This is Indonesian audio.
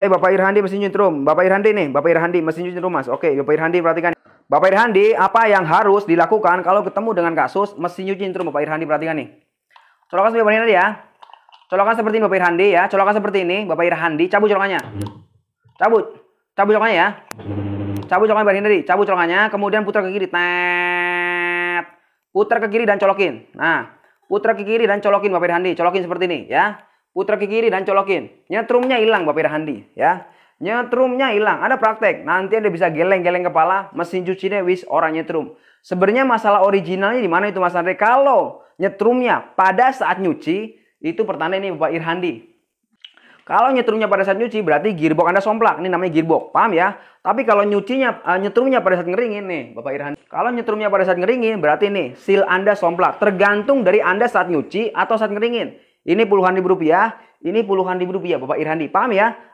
Eh Bapak Irhandi mesin nyetrum. Bapak Irhandi nih, Bapak Irhandi mesin nyetrum Mas. Oke, Bapak Irhandi perhatikan. Bapak Irhandi, apa yang harus dilakukan kalau ketemu dengan kasus mesin nyuci nyetrum Bapak Irhandi perhatikan nih. Colokan seperti ini ya. Colokan seperti ini Bapak Irhandi ya. Colokan seperti ini Bapak Irhandi, cabut colokannya. Cabut. Cabut colokannya ya. Cabut colokannya Bapak Irhandi, cabut colokannya, kemudian putar ke kiri. Tet. Putar ke kiri dan colokin. Nah, putar ke kiri dan colokin Bapak Irhandi, colokin seperti ini ya putar ke kiri dan colokin. Nyetrumnya hilang Bapak Irhandi ya. Nyetrumnya hilang. Ada praktek. Nanti Anda bisa geleng-geleng kepala, mesin cucinya wis orang nyetrum. Sebenarnya masalah originalnya di mana itu Mas Andre? Kalau nyetrumnya pada saat nyuci, itu pertanda ini Bapak Irhandi. Kalau nyetrumnya pada saat nyuci berarti gearbox Anda somplak. Ini namanya gearbox. Paham ya? Tapi kalau nyucinya uh, nyetrumnya pada saat ngeringin nih, Bapak Irhandi. Kalau nyetrumnya pada saat ngeringin berarti nih seal Anda somplak. Tergantung dari Anda saat nyuci atau saat ngeringin. Ini puluhan ribu rupiah, ini puluhan ribu rupiah Bapak Irhandi. Paham ya?